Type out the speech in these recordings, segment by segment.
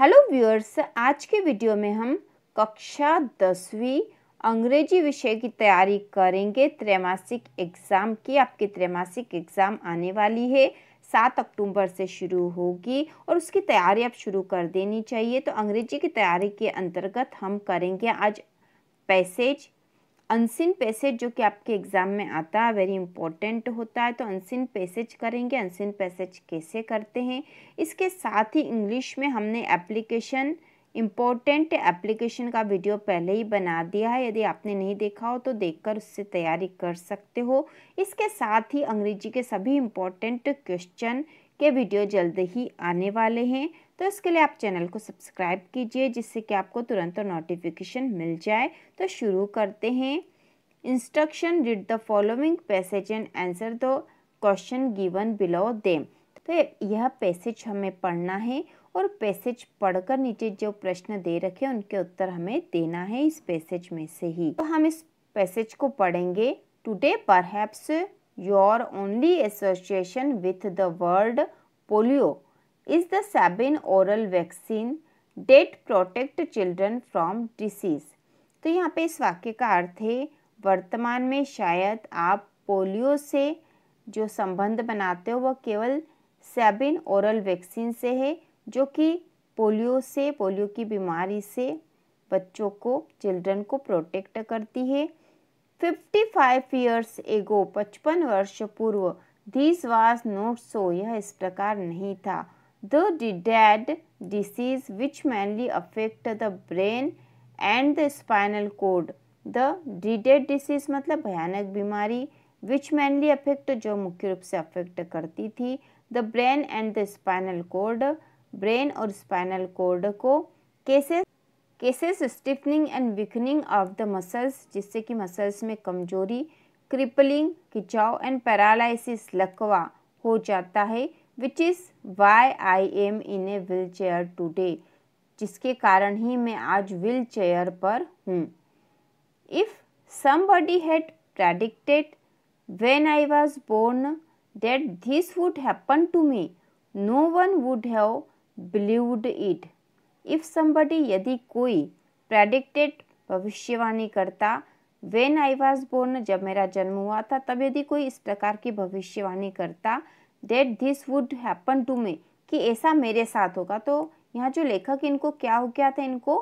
Hello viewers आज के video में हम कक्षा दसवीं अंग्रेजी विषय की तैयारी करेंगे त्रैमासिक एग्ज़ाम की आपकी त्रैमासिक एग्ज़ाम आने वाली है सात अक्टूबर से शुरू होगी और उसकी तैयारी आप शुरू कर देनी चाहिए तो अंग्रेजी की तैयारी के अंतर्गत हम करेंगे आज पैसेज अनसिन पैसेज जो कि आपके एग्ज़ाम में आता है वेरी इंपॉर्टेंट होता है तो अनसिन पैसेज करेंगे अनसिन पैसेज कैसे करते हैं इसके साथ ही इंग्लिश में हमने एप्लीकेशन इम्पोर्टेंट एप्लीकेशन का वीडियो पहले ही बना दिया है यदि आपने नहीं देखा हो तो देखकर उससे तैयारी कर सकते हो इसके साथ ही अंग्रेजी के सभी इम्पोर्टेंट क्वेश्चन के वीडियो जल्द ही आने वाले हैं तो इसके लिए आप चैनल को सब्सक्राइब कीजिए जिससे कि आपको तुरंत नोटिफिकेशन मिल जाए तो शुरू करते हैं instruction read the following passage and answer the question given below them तो यह पैसेज हमें पढ़ना है और पैसेज पढ़कर नीचे जो प्रश्न दे रखे हैं उनके उत्तर हमें देना है इस पैसेज में से ही तो हम इस पैसेज को पढ़ेंगे today perhaps your only association with the word polio is the Sabin oral vaccine that protect children from disease. तो यहाँ पे इस वाक्य का अर्थ है वर्तमान में शायद आप पोलियो से जो संबंध बनाते हो वह केवल सेबिन ओरल वैक्सीन से है जो कि पोलियो से पोलियो की बीमारी से बच्चों को चिल्ड्रन को प्रोटेक्ट करती है फिफ्टी फाइव ईयर्स एगो पचपन वर्ष पूर्व दिस वाज नोट सो यह इस प्रकार नहीं था द डिडेड disease which mainly affect the brain and the spinal code the डिडेड डिसीज मतलब भयानक बीमारी विच मैनली अफेक्ट जो मुख्य रूप से अफेक्ट करती थी the brain and the spinal cord brain और स्पाइनल कोड को कैसे causes stiffening and weakening of the muscles जिससे कि मसल्स में कमजोरी क्रिपलिंग खिंचाव एंड पैरालिसिस लकवा हो जाता है which is why I am in a wheel chair today जिसके कारण ही मैं आज व्हील चेयर पर हूँ if somebody had predicted when I was born that this would happen to me no one would have believed it if somebody यदि कोई predicted भविष्यवाणी करता वेन आई वॉज बोर्न जब मेरा जन्म हुआ था तब यदि कोई इस प्रकार की भविष्यवाणी करता that this would happen to me कि ऐसा मेरे साथ होगा तो यहाँ जो लेखक इनको क्या हो गया था इनको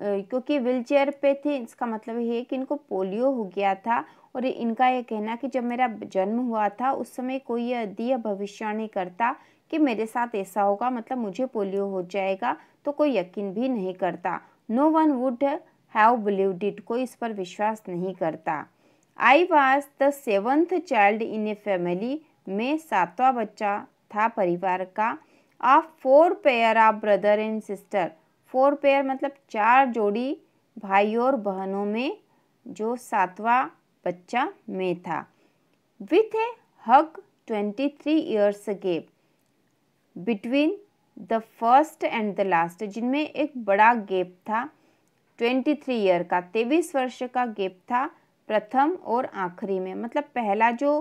क्योंकि व्हील चेयर पे थे इसका मतलब ये है कि इनको पोलियो हो गया था और इनका यह कहना कि जब मेरा जन्म हुआ था उस समय कोई यदि भविष्यवाणी करता कि मेरे साथ ऐसा होगा मतलब मुझे पोलियो हो जाएगा तो कोई यकीन भी नहीं करता no one would have believed it कोई इस पर विश्वास नहीं करता I was the seventh child in a family में सातवां बच्चा था परिवार का of four pair of brother and sister four pair मतलब चार जोड़ी भाई और बहनों में जो सातवां बच्चा में था with a huge twenty three years gap between the first and the last जिनमें एक बड़ा गेप था ट्वेंटी थ्री ईयर का तेईस वर्ष का गेप था प्रथम और आखिरी में मतलब पहला जो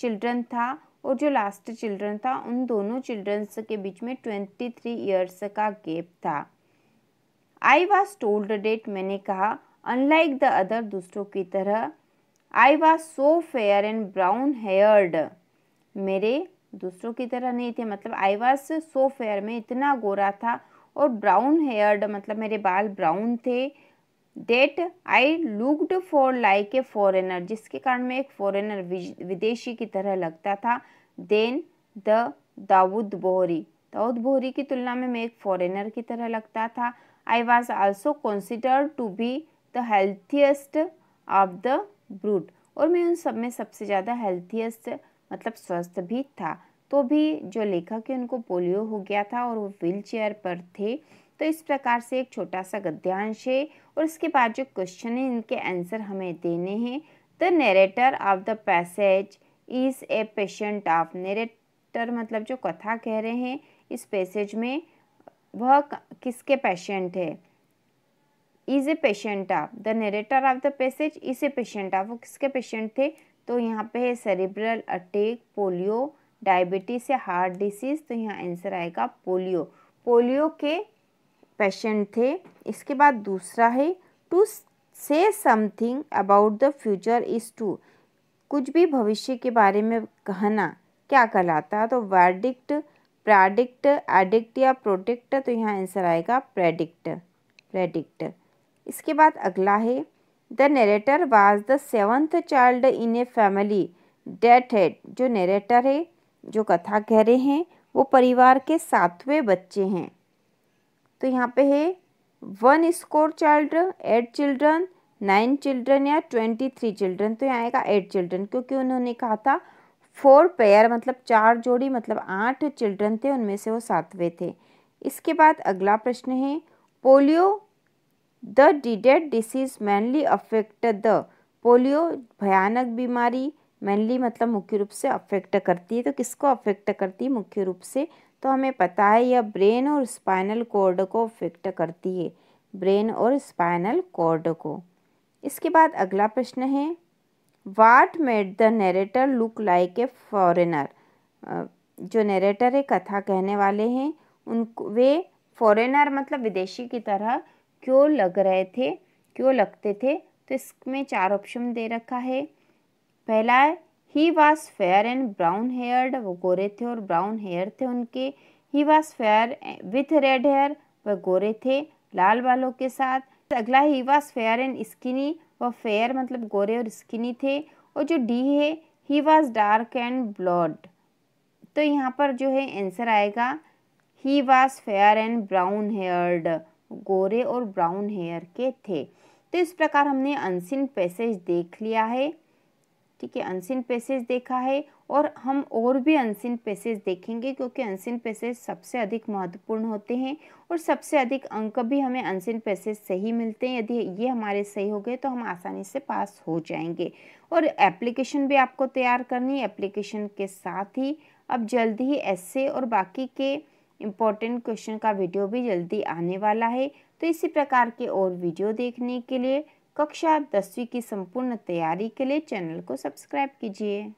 चिल्ड्रन था और जो लास्ट चिल्ड्रन था उन दोनों चिल्ड्रंस के बीच में ट्वेंटी थ्री ईयर्स का गेप था आई वॉज टोल्ड डेट मैंने कहा अनलाइक द अदर दूसरों की तरह I was so fair and brown haired मेरे दूसरों की तरह नहीं थे मतलब आई वॉज सो फेयर में इतना गोरा था और ब्राउन हेयर्ड मतलब मेरे बाल ब्राउन थे that I looked for like a foreigner जिसके कारण मैं एक फॉरेनर विदेशी की तरह लगता था देन द दाऊद बोहरी दाऊद बोहरी की तुलना में मैं एक फॉरेनर की तरह लगता था I was also consider to be the healthiest of the brood और मैं उन सब में सबसे ज़्यादा हेल्थियस्ट मतलब स्वस्थ भी था तो भी जो लेखक है उनको पोलियो हो गया था और वो व्हील चेयर पर थे तो इस प्रकार से एक छोटा सा गद्यांश है और इसके बाद जो क्वेश्चन है इनके आंसर हमें देने हैं the narrator of the passage is a patient of narrator मतलब जो कथा कह रहे हैं इस पैसेज में वह किसके पेशेंट है is a patient of the narrator of the passage is a patient of वो किसके पेशेंट थे तो यहाँ पे है सेरिब्रल अटैक पोलियो डायबिटीज़ या हार्ट डिसीज़ तो यहाँ आंसर आएगा पोलियो पोलियो के पेशेंट थे इसके बाद दूसरा है to say something about the future is to कुछ भी भविष्य के बारे में कहना क्या कहलाता है तो वर्डिक्ट प्राडिक्ट एडिक्ट या प्रोडिक्ट तो यहाँ आंसर आएगा प्रेडिक्ट प्रेडिक्ट इसके बाद अगला है the narrator was the seventh child in a family that had जो नरेटर है जो कथा कह रहे हैं वो परिवार के सातवें बच्चे हैं तो यहाँ पे है one score child eight children nine children या ट्वेंटी थ्री चिल्ड्रन तो यहाँ आएगा एट चिल्ड्रन क्योंकि उन्होंने कहा था फोर पेयर मतलब चार जोड़ी मतलब आठ चिल्ड्रन थे उनमें से वो सातवें थे इसके बाद अगला प्रश्न है पोलियो द डिडेड disease mainly affect the polio भयानक बीमारी मैनली मतलब मुख्य रूप से अफेक्ट करती है तो किसको अफेक्ट करती है मुख्य रूप से तो हमें पता है यह ब्रेन और स्पाइनल कोर्ड को अफेक्ट करती है ब्रेन और स्पाइनल कोर्ड को इसके बाद अगला प्रश्न है what made the narrator look like a foreigner जो नरेटर है कथा कहने वाले हैं उन वे फॉरेनर मतलब विदेशी की तरह क्यों लग रहे थे क्यों लगते थे तो इसमें चार ऑप्शन दे रखा है पहला है he was fair and brown haired वो गोरे थे और ब्राउन हेयर थे उनके he was fair with red hair वह गोरे थे लाल बालों के साथ अगला he was fair and skinny वह फेयर मतलब गोरे और स्किनी थे और जो डी है he was dark and blond तो यहाँ पर जो है आंसर आएगा he was fair and brown haired गोरे और ब्राउन हेयर के थे तो इस प्रकार हमने अनसिन पैसेज देख लिया है ठीक है अनसिन पैसेज देखा है और हम और भी अनसिन पैसेज देखेंगे क्योंकि अनसिन पैसेज सबसे अधिक महत्वपूर्ण होते हैं और सबसे अधिक अंक भी हमें अनसिन पैसेज से ही मिलते हैं यदि ये हमारे सही हो गए तो हम आसानी से पास हो जाएंगे और एप्लीकेशन भी आपको तैयार करनी है एप्लीकेशन के साथ ही अब जल्द ही एस और बाकी के इम्पॉर्टेंट क्वेश्चन का वीडियो भी जल्दी आने वाला है तो इसी प्रकार के और वीडियो देखने के लिए कक्षा दसवीं की संपूर्ण तैयारी के लिए चैनल को सब्सक्राइब कीजिए